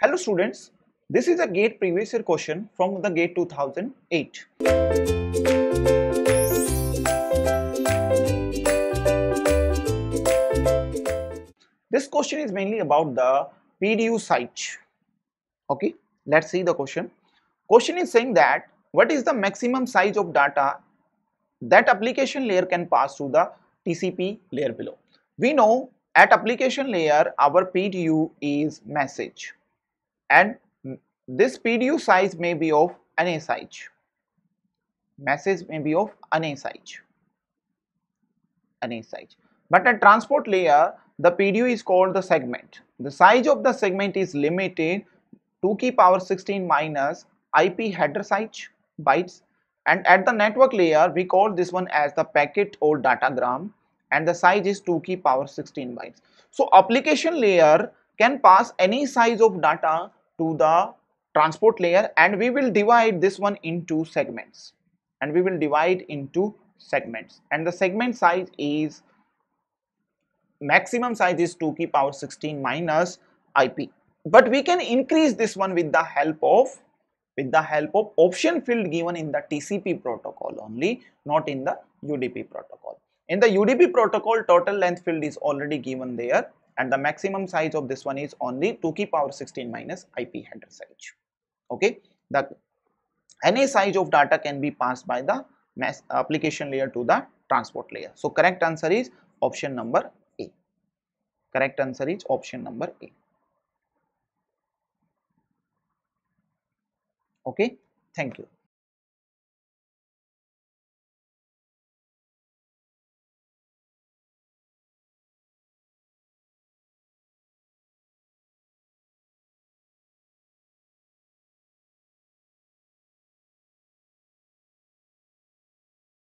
Hello students, this is a GATE previous year question from the GATE 2008. This question is mainly about the PDU site. Okay, let's see the question. Question is saying that what is the maximum size of data that application layer can pass to the TCP layer below. We know at application layer our PDU is message and this PDU size may be of an size. Message may be of an size. any size. But at transport layer, the PDU is called the segment. The size of the segment is limited to key power 16 minus IP header size bytes and at the network layer we call this one as the packet or datagram and the size is 2 key power 16 bytes. So application layer can pass any size of data to the transport layer and we will divide this one into segments and we will divide into segments and the segment size is maximum size is 2 key power 16 minus ip but we can increase this one with the help of with the help of option field given in the TCP protocol only not in the UDP protocol. In the UDP protocol total length field is already given there and the maximum size of this one is only 2 key power 16 minus IP header size. Okay, that any size of data can be passed by the application layer to the transport layer. So correct answer is option number A. Correct answer is option number A. Okay, thank you.